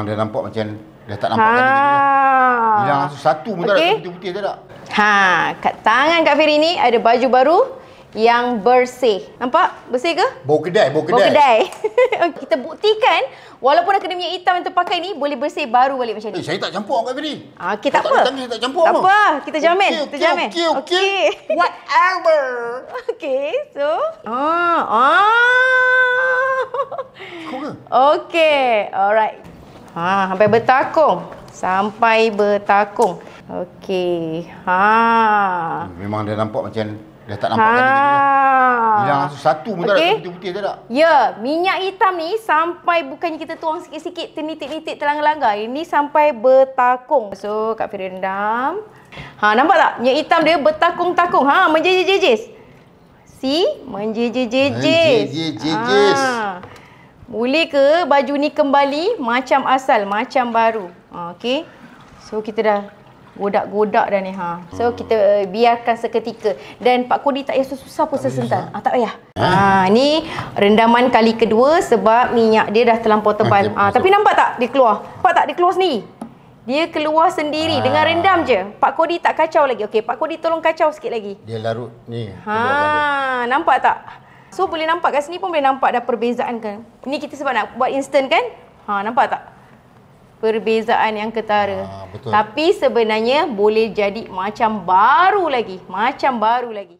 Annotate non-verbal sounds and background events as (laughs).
Memang dia nampak macam dah tak nampak lagi. Ha. dia. Hilang satu pun okay. tak ada putih-putih tak ada. Ha, kat tangan Kak Ferry ni ada baju baru yang bersih. Nampak? Bersih ke? Bau kedai, bau kedai. Bau kedai. (laughs) Kita buktikan walaupun ada minyak hitam yang terpakai ni boleh bersih baru balik macam ni. Eh, saya tak campur Kak Ferry. Ah, okay, tak, apa. Tak tak campur. Tak apa, kita jamin. Okay, okay, kita jamin. Okey, okey. (laughs) Okay. Whatever. Okey, so. Ah, ah. Okey, alright. Ha, sampai bertakung. Sampai bertakung. Okey. Ha. Memang dia nampak macam dia tak nampak ha. lagi. Ha. Yang satu pun okay. tak ada putih-putih tak ada. Ya, minyak hitam ni sampai bukannya kita tuang sikit-sikit tenitik-nitik telang langgar Ini sampai bertakung. So, Kak Fir rendam. Ha, nampak tak? Minyak hitam dia bertakung-takung. Ha, menjejis-jejis. See? Menjejis-jejis. Ha. Boleh ke baju ni kembali macam asal, macam baru? Ha, okay. So, kita dah godak-godak dah ni. Ha. So, hmm. kita uh, biarkan seketika. Dan Pak Kodi tak payah susah-susah pun sesentang. Ah, tak payah. Ha. Ha, ni rendaman kali kedua sebab minyak dia dah terlampau tebal. Ha, ah, tapi nampak tak dia keluar? Nampak tak dia keluar sendiri? Dia keluar sendiri ha. dengan rendam je. Pak Kodi tak kacau lagi. okay? Pak Kodi tolong kacau sikit lagi. Dia larut ni. Ha, larut. Nampak tak? So boleh nampak kat sini pun boleh nampak dah perbezaan kan. Ni kita sebab nak buat instant kan? Ha nampak tak? Perbezaan yang ketara. Ha, Tapi sebenarnya boleh jadi macam baru lagi. Macam baru lagi.